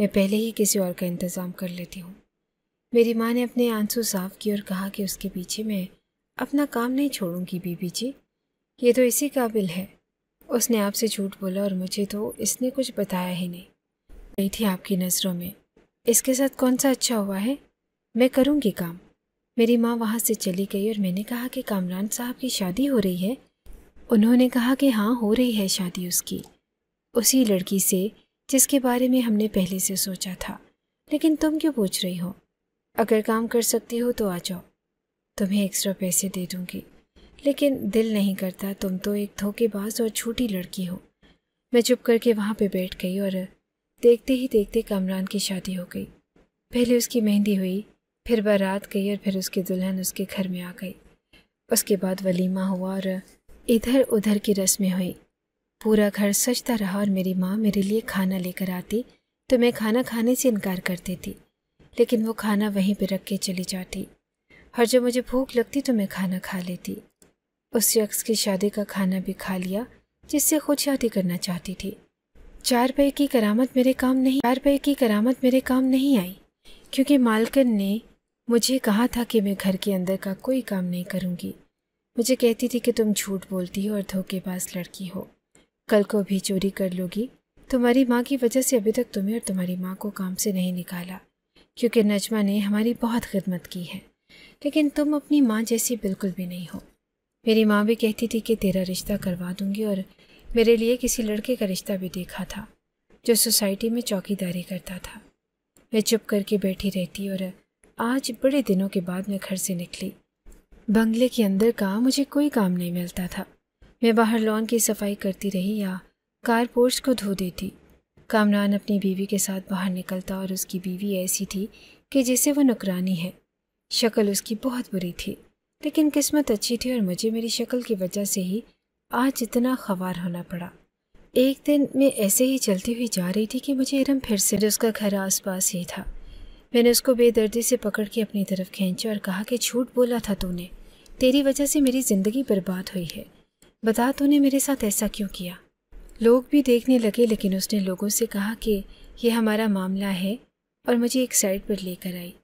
मैं पहले ही किसी और का इंतज़ाम कर लेती हूँ मेरी माँ ने अपने आंसू साफ किए और कहा कि उसके पीछे मैं अपना काम नहीं छोड़ूंगी बीबी जी ये तो इसी काबिल है उसने आपसे झूठ बोला और मुझे तो इसने कुछ बताया ही नहीं गई थी आपकी नज़रों में इसके साथ कौन सा अच्छा हुआ है मैं करूँगी काम मेरी माँ वहाँ से चली गई और मैंने कहा कि कामरान साहब की शादी हो रही है उन्होंने कहा कि हाँ हो रही है शादी उसकी उसी लड़की से जिसके बारे में हमने पहले से सोचा था लेकिन तुम क्यों पूछ रही हो अगर काम कर सकती हो तो आ जाओ तुम्हें एक्स्ट्रा पैसे दे दूँगी लेकिन दिल नहीं करता तुम तो एक धोखेबाज और छोटी लड़की हो मैं चुप करके वहाँ पे बैठ गई और देखते ही देखते कामरान की शादी हो गई पहले उसकी मेहंदी हुई फिर बारात गई और फिर उसकी दुल्हन उसके घर में आ गई उसके बाद वलीमा हुआ और इधर उधर की रस्में हुई पूरा घर सजता रहा और मेरी माँ मेरे लिए खाना लेकर आती तो मैं खाना खाने से इनकार कर देती लेकिन वो खाना वहीं पर रख के चली जाती और जब मुझे भूख लगती तो मैं खाना खा लेती उस शख्स की शादी का खाना भी खा लिया जिससे खुद शादी करना चाहती थी चार पे की करामत मेरे काम नहीं चार पे की करामत मेरे काम नहीं आई क्योंकि मालकन ने मुझे कहा था कि मैं घर के अंदर का कोई काम नहीं करूँगी मुझे कहती थी कि तुम झूठ बोलती हो और धोखेबाज लड़की हो कल को भी चोरी कर लोगी तुम्हारी माँ की वजह से अभी तक तुम्हें और तुम्हारी माँ को काम से नहीं निकाला क्योंकि नजमा ने हमारी बहुत खिदमत की है लेकिन तुम अपनी माँ जैसी बिल्कुल भी नहीं हो मेरी माँ भी कहती थी कि तेरा रिश्ता करवा दूँगी और मेरे लिए किसी लड़के का रिश्ता भी देखा था जो सोसाइटी में चौकीदारी करता था मैं चुप करके बैठी रहती और आज बड़े दिनों के बाद मैं घर से निकली बंगले के अंदर का मुझे कोई काम नहीं मिलता था मैं बाहर लॉन की सफाई करती रही या कारपोर्च को धो देती कामरान अपनी बीवी के साथ बाहर निकलता और उसकी बीवी ऐसी थी कि जैसे वो नकरानी है शक्ल उसकी बहुत बुरी थी लेकिन किस्मत अच्छी थी और मुझे मेरी शक्ल की वजह से ही आज इतना खवार होना पड़ा एक दिन मैं ऐसे ही चलती हुई जा रही थी कि मुझे इरम फिर से उसका घर आस पास ही था मैंने उसको बेदर्दी से पकड़ के अपनी तरफ खींचा और कहा कि झूठ बोला था तूने तेरी वजह से मेरी ज़िंदगी बर्बाद हुई है बता तूने मेरे साथ ऐसा क्यों किया लोग भी देखने लगे लेकिन उसने लोगों से कहा कि यह हमारा मामला है और मुझे एक साइड पर लेकर आई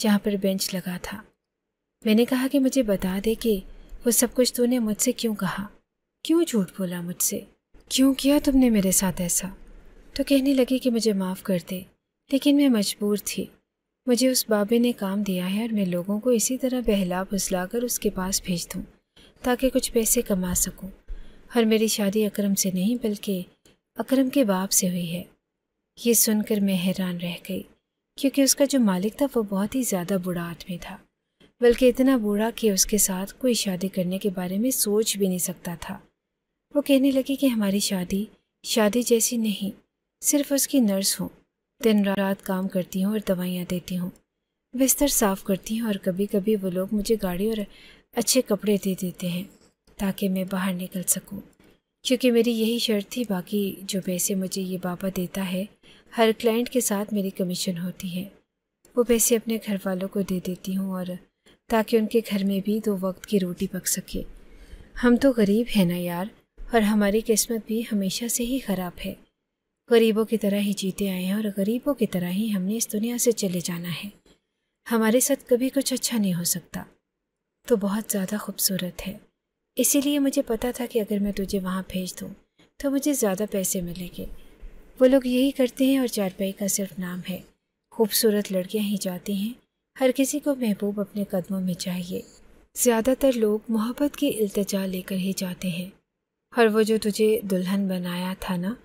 जहाँ पर बेंच लगा था मैंने कहा कि मुझे बता दे कि वो सब कुछ तूने मुझसे क्यों कहा क्यों झूठ बोला मुझसे क्यों किया तुमने मेरे साथ ऐसा तो कहने लगी कि मुझे माफ़ कर दे लेकिन मैं मजबूर थी मुझे उस बाबे ने काम दिया है और मैं लोगों को इसी तरह बहला फुसला कर उसके पास भेज दूँ ताकि कुछ पैसे कमा सकूँ और मेरी शादी अकरम से नहीं बल्कि अकरम के बाप से हुई है ये सुनकर मैं हैरान रह गई क्योंकि उसका जो मालिक था वो बहुत ही ज़्यादा बूढ़ा आदमी था बल्कि इतना बूढ़ा कि उसके साथ कोई शादी करने के बारे में सोच भी नहीं सकता था वो कहने लगी कि हमारी शादी शादी जैसी नहीं सिर्फ उसकी नर्स हूँ दिन रात काम करती हूँ और दवाइयाँ देती हूँ बिस्तर साफ़ करती हूँ और कभी कभी वो लोग मुझे गाड़ी और अच्छे कपड़े दे देते हैं ताकि मैं बाहर निकल सकूँ क्योंकि मेरी यही शर्त थी बाकी जो पैसे मुझे ये बाबा देता है हर क्लाइंट के साथ मेरी कमीशन होती है वो पैसे अपने घर वालों को दे देती हूँ और ताकि उनके घर में भी दो वक्त की रोटी पक सके हम तो गरीब हैं ना यार और हमारी किस्मत भी हमेशा से ही ख़राब है गरीबों की तरह ही जीते आए हैं और गरीबों की तरह ही हमने इस दुनिया से चले जाना है हमारे साथ कभी कुछ अच्छा नहीं हो सकता तो बहुत ज़्यादा खूबसूरत है इसीलिए मुझे पता था कि अगर मैं तुझे वहाँ भेज दूँ तो मुझे ज़्यादा पैसे मिलेंगे वो लोग यही करते हैं और चारपाई का सिर्फ नाम है खूबसूरत लड़कियाँ ही जाती हैं हर किसी को महबूब अपने कदमों में चाहिए ज़्यादातर लोग मोहब्बत की इल्तजा लेकर ही जाते हैं और वो जो तुझे दुल्हन बनाया था ना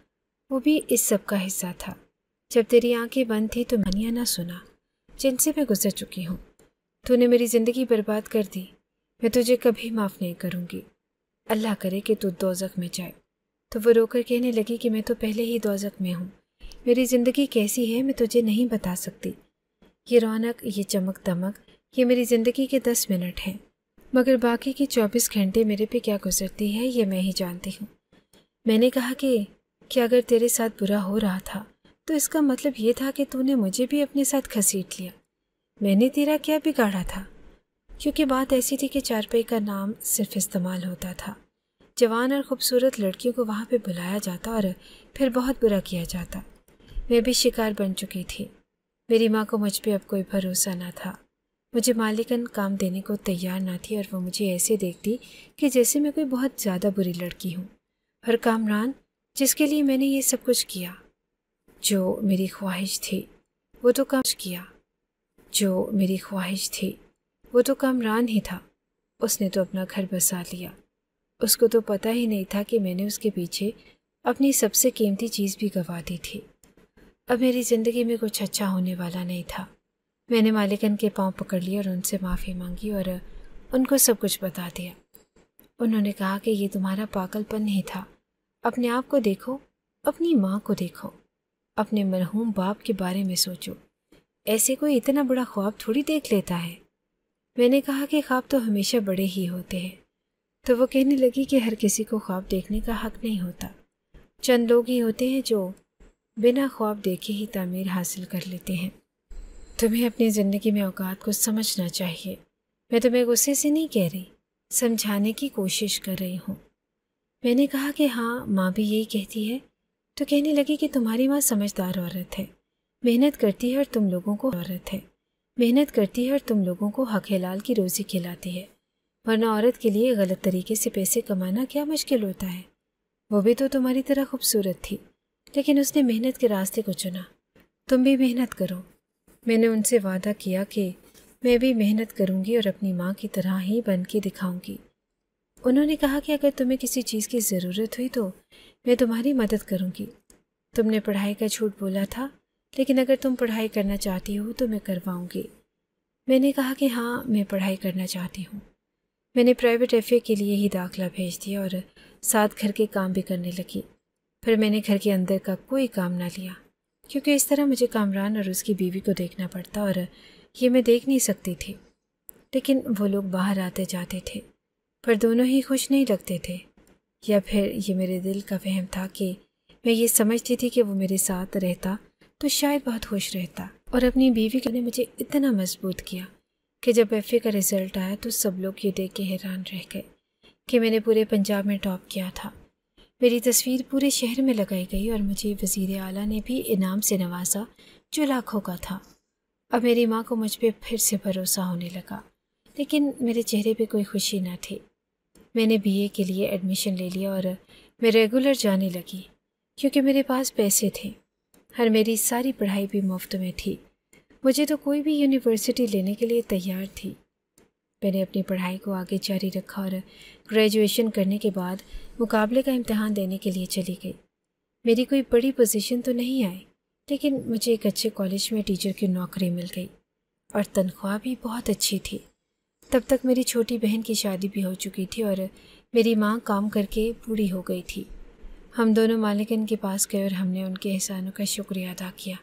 वो भी इस सब का हिस्सा था जब तेरी आंखें बंद थी तो मनिया ना सुना जिनसे मैं गुजर चुकी हूँ तूने मेरी ज़िंदगी बर्बाद कर दी मैं तुझे कभी माफ़ नहीं करूँगी अल्लाह करे कि तू दोजक में जाए तो वो रोकर कहने लगी कि मैं तो पहले ही दोजक में हूँ मेरी ज़िंदगी कैसी है मैं तुझे नहीं बता सकती ये रौनक ये चमक दमक ये मेरी ज़िंदगी के दस मिनट हैं मगर बाकी के चौबीस घंटे मेरे पे क्या गुजरती है ये मैं ही जानती हूँ मैंने कहा कि कि अगर तेरे साथ बुरा हो रहा था तो इसका मतलब ये था कि तूने मुझे भी अपने साथ घसीट लिया मैंने तेरा क्या बिगाड़ा था क्योंकि बात ऐसी थी कि चारपाई का नाम सिर्फ इस्तेमाल होता था जवान और ख़ूबसूरत लड़कियों को वहाँ पे बुलाया जाता और फिर बहुत बुरा किया जाता मैं भी शिकार बन चुकी थी मेरी माँ को मुझ पर अब कोई भरोसा ना था मुझे मालिकन काम देने को तैयार ना थी और वो मुझे ऐसे देखती कि जैसे मैं कोई बहुत ज़्यादा बुरी लड़की हूँ और कामरान जिसके लिए मैंने ये सब कुछ किया जो मेरी ख्वाहिश थी वो तो काम किया जो मेरी ख्वाहिश थी वो तो कामरान ही था उसने तो अपना घर बसा लिया उसको तो पता ही नहीं था कि मैंने उसके पीछे अपनी सबसे कीमती चीज़ भी गंवा दी थी अब मेरी ज़िंदगी में कुछ अच्छा होने वाला नहीं था मैंने मालिकन के पाँव पकड़ लिए और उनसे माफ़ी मांगी और उनको सब कुछ बता दिया उन्होंने कहा कि ये तुम्हारा पागलपन नहीं था अपने आप को देखो अपनी माँ को देखो अपने मरहूम बाप के बारे में सोचो ऐसे कोई इतना बड़ा ख्वाब थोड़ी देख लेता है मैंने कहा कि ख्वाब तो हमेशा बड़े ही होते हैं तो वो कहने लगी कि हर किसी को ख्वाब देखने का हक नहीं होता चंद लोग ही होते हैं जो बिना ख्वाब देखे ही तामीर हासिल कर लेते हैं तुम्हें अपनी ज़िंदगी में औकात को समझना चाहिए मैं तुम्हें गुस्से से नहीं कह रही समझाने की कोशिश कर रही हूँ मैंने कहा कि हाँ माँ भी यही कहती है तो कहने लगी कि तुम्हारी माँ समझदार औरत है मेहनत करती है और तुम लोगों को औरत है मेहनत करती है और तुम लोगों को हक हलाल की रोज़ी खिलाती है वरना औरत के लिए गलत तरीके से पैसे कमाना क्या मुश्किल होता है वो भी तो तुम्हारी तरह खूबसूरत थी लेकिन उसने मेहनत के रास्ते को चुना तुम भी मेहनत करो मैंने उनसे वादा किया कि मैं भी मेहनत करूंगी और अपनी माँ की तरह ही बन के दिखाऊंगी उन्होंने कहा कि अगर तुम्हें किसी चीज़ की ज़रूरत हुई तो मैं तुम्हारी मदद करूंगी तुमने पढ़ाई का झूठ बोला था लेकिन अगर तुम पढ़ाई करना चाहती हो तो मैं करवाऊंगी मैंने कहा कि हाँ मैं पढ़ाई करना चाहती हूँ मैंने प्राइवेट एफ के लिए ही दाखिला भेज दिया और साथ घर के काम भी करने लगी पर मैंने घर के अंदर का कोई काम ना लिया क्योंकि इस तरह मुझे कामरान और उसकी बीवी को देखना पड़ता और ये मैं देख नहीं सकती थी लेकिन वो लोग बाहर आते जाते थे पर दोनों ही खुश नहीं लगते थे या फिर ये मेरे दिल का वहम था कि मैं ये समझती थी कि वो मेरे साथ रहता तो शायद बहुत खुश रहता और अपनी बीवी लिए मुझे इतना मजबूत किया कि जब एफ का रिज़ल्ट आया तो सब लोग ये देख के हैरान रह गए कि मैंने पूरे पंजाब में टॉप किया था मेरी तस्वीर पूरे शहर में लगाई गई और मुझे वज़ी अला ने भी इनाम से नवाजा जो लाखों का था अब मेरी माँ को मुझ पर फिर से भरोसा होने लगा लेकिन मेरे चेहरे पर कोई खुशी ना थी मैंने बी के लिए एडमिशन ले लिया और मैं रेगुलर जाने लगी क्योंकि मेरे पास पैसे थे और मेरी सारी पढ़ाई भी मुफ्त में थी मुझे तो कोई भी यूनिवर्सिटी लेने के लिए तैयार थी मैंने अपनी पढ़ाई को आगे जारी रखा और ग्रेजुएशन करने के बाद मुकाबले का इम्तहान देने के लिए चली गई मेरी कोई बड़ी पोजीशन तो नहीं आई लेकिन मुझे एक अच्छे कॉलेज में टीचर की नौकरी मिल गई और तनख्वाह भी बहुत अच्छी थी तब तक मेरी छोटी बहन की शादी भी हो चुकी थी और मेरी माँ काम करके बूढ़ी हो गई थी हम दोनों मालिकन के पास गए और हमने उनके एहसानों का शुक्रिया अदा किया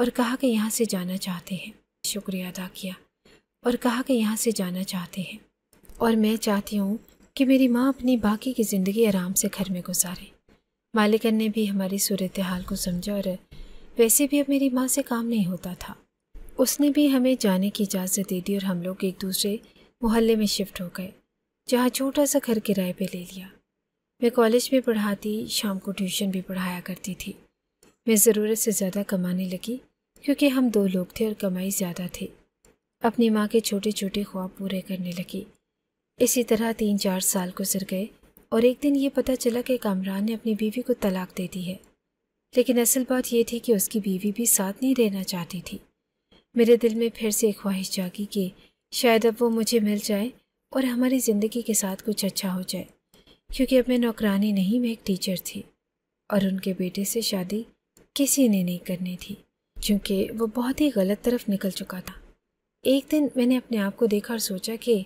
और कहा कि यहाँ से जाना चाहते हैं शुक्रिया अदा किया और कहा कि यहाँ से जाना चाहते हैं और मैं चाहती हूँ कि मेरी माँ अपनी बाकी की ज़िंदगी आराम से घर में गुजारे मालिकन ने भी हमारी सूरत हाल को समझा और वैसे भी अब मेरी माँ से काम नहीं होता था उसने भी हमें जाने की इजाज़त दे दी और हम लोग एक दूसरे मोहल्ले में शिफ्ट हो गए जहाँ छोटा सा घर किराए पर ले लिया मैं कॉलेज में पढ़ाती शाम को ट्यूशन भी पढ़ाया करती थी मैं ज़रूरत से ज़्यादा कमाने लगी क्योंकि हम दो लोग थे और कमाई ज़्यादा थी अपनी माँ के छोटे छोटे ख्वाब पूरे करने लगी इसी तरह तीन चार साल गुजर गए और एक दिन ये पता चला कि कामरान ने अपनी बीवी को तलाक दे दी है लेकिन असल बात यह थी कि उसकी बीवी भी साथ नहीं रहना चाहती थी मेरे दिल में फिर से एक ख्वाहिश जागी कि शायद अब वो मुझे मिल जाए और हमारी ज़िंदगी के साथ कुछ अच्छा हो जाए क्योंकि अब मैं नौकरानी नहीं मैं एक टीचर थी और उनके बेटे से शादी किसी ने नहीं करनी थी क्योंकि वो बहुत ही गलत तरफ निकल चुका था एक दिन मैंने अपने आप को देखा और सोचा कि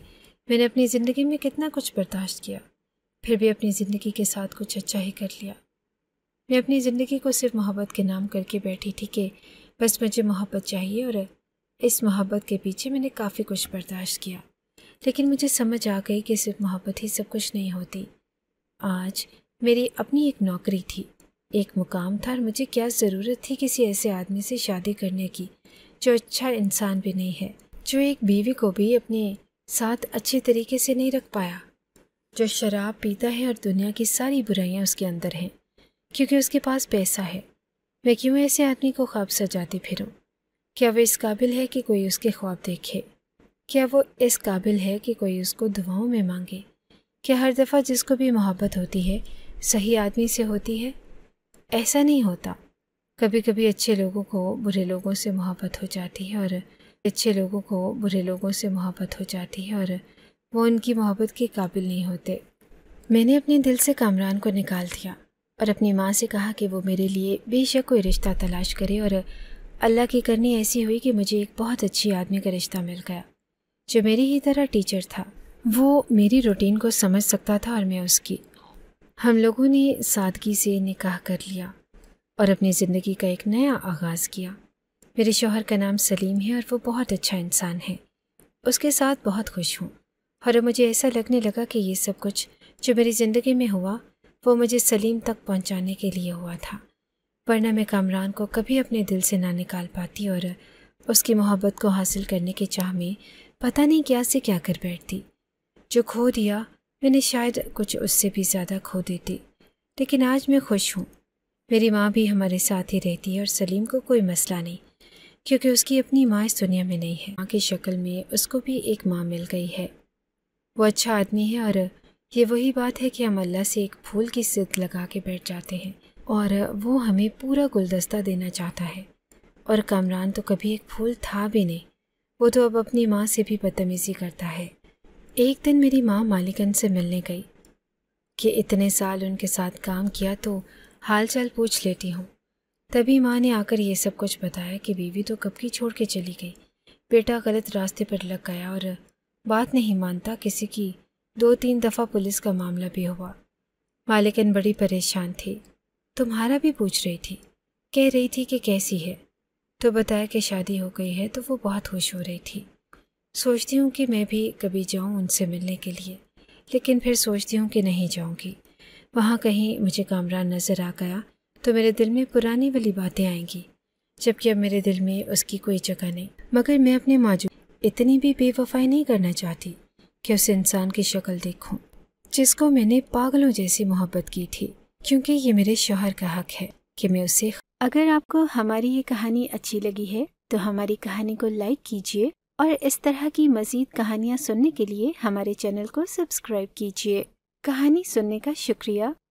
मैंने अपनी ज़िंदगी में कितना कुछ बर्दाश्त किया फिर भी अपनी ज़िंदगी के साथ कुछ अच्छा ही कर लिया मैं अपनी ज़िंदगी को सिर्फ मोहब्बत के नाम करके बैठी थी कि बस मुझे मोहब्बत चाहिए और इस मोहब्बत के पीछे मैंने काफ़ी कुछ बर्दाश्त किया लेकिन मुझे समझ आ गई कि सिर्फ मोहब्बत ही सब कुछ नहीं होती आज मेरी अपनी एक नौकरी थी एक मुकाम था और मुझे क्या ज़रूरत थी किसी ऐसे आदमी से शादी करने की जो अच्छा इंसान भी नहीं है जो एक बीवी को भी अपने साथ अच्छे तरीके से नहीं रख पाया जो शराब पीता है और दुनिया की सारी बुराइयाँ उसके अंदर हैं क्योंकि उसके पास पैसा है मैं क्यों ऐसे आदमी को ख्वाब सजाती फिरूँ क्या वह इस काबिल है कि कोई उसके ख्वाब देखे क्या वो इस काबिल है कि कोई उसको दुआओं में मांगे क्या हर दफ़ा जिसको भी मोहब्बत होती है सही आदमी से होती है ऐसा नहीं होता कभी कभी अच्छे लोगों को बुरे लोगों से मोहब्बत हो जाती है और अच्छे लोगों को बुरे लोगों से मोहब्बत हो जाती है और वो उनकी मोहब्बत के काबिल नहीं होते मैंने अपने दिल से कामरान को निकाल दिया और अपनी माँ से कहा कि वो मेरे लिए बेशक कोई रिश्ता तलाश करे और अल्लाह की करनी ऐसी हुई कि मुझे एक बहुत अच्छी आदमी का रिश्ता मिल गया जो मेरी ही तरह टीचर था वो मेरी रूटीन को समझ सकता था और मैं उसकी हम लोगों ने सादगी से निकाह कर लिया और अपनी ज़िंदगी का एक नया आगाज़ किया मेरे शोहर का नाम सलीम है और वो बहुत अच्छा इंसान है उसके साथ बहुत खुश हूँ और मुझे ऐसा लगने लगा कि ये सब कुछ जो मेरी ज़िंदगी में हुआ वो मुझे सलीम तक पहुँचाने के लिए हुआ था वरना मैं कामरान को कभी अपने दिल से ना निकाल पाती और उसकी मोहब्बत को हासिल करने के चाह में पता नहीं क्या से क्या कर बैठती जो खो दिया मैंने शायद कुछ उससे भी ज़्यादा खो देती लेकिन आज मैं खुश हूँ मेरी माँ भी हमारे साथ ही रहती है और सलीम को कोई मसला नहीं क्योंकि उसकी अपनी माँ इस दुनिया में नहीं है माँ की शक्ल में उसको भी एक माँ मिल गई है वो अच्छा आदमी है और ये वही बात है कि हम अल्लाह से एक फूल की सिद्ध लगा के बैठ जाते हैं और वो हमें पूरा गुलदस्ता देना चाहता है और कामरान तो कभी एक फूल था भी नहीं वो तो अब अपनी माँ से भी बदतमीज़ी करता है एक दिन मेरी माँ मालिकन से मिलने गई कि इतने साल उनके साथ काम किया तो हाल चाल पूछ लेती हूँ तभी माँ ने आकर ये सब कुछ बताया कि बीवी तो कब की छोड़ के चली गई बेटा गलत रास्ते पर लग गया और बात नहीं मानता किसी की दो तीन दफ़ा पुलिस का मामला भी हुआ मालिकन बड़ी परेशान थी तुम्हारा भी पूछ रही थी कह रही थी कि कैसी है तो बताया कि शादी हो गई है तो वो बहुत खुश हो रही थी सोचती हूँ कि मैं भी कभी जाऊँ उनसे मिलने के लिए लेकिन फिर सोचती हूँ कि नहीं जाऊँगी वहाँ कहीं मुझे कामरान नज़र आ गया तो मेरे दिल में पुरानी वाली बातें आएंगी जबकि अब मेरे दिल में उसकी कोई जगह नहीं मगर मैं अपने मौजूद इतनी भी बेवफाई नहीं करना चाहती कि उस इंसान की शक्ल देखूं, जिसको मैंने पागलों जैसी मोहब्बत की थी क्योंकि ये मेरे शोहर का हक है कि मैं उसे अगर आपको हमारी ये कहानी अच्छी लगी है तो हमारी कहानी को लाइक कीजिए और इस तरह की मज़ीद कहानियाँ सुनने के लिए हमारे चैनल को सब्सक्राइब कीजिए कहानी सुनने का शुक्रिया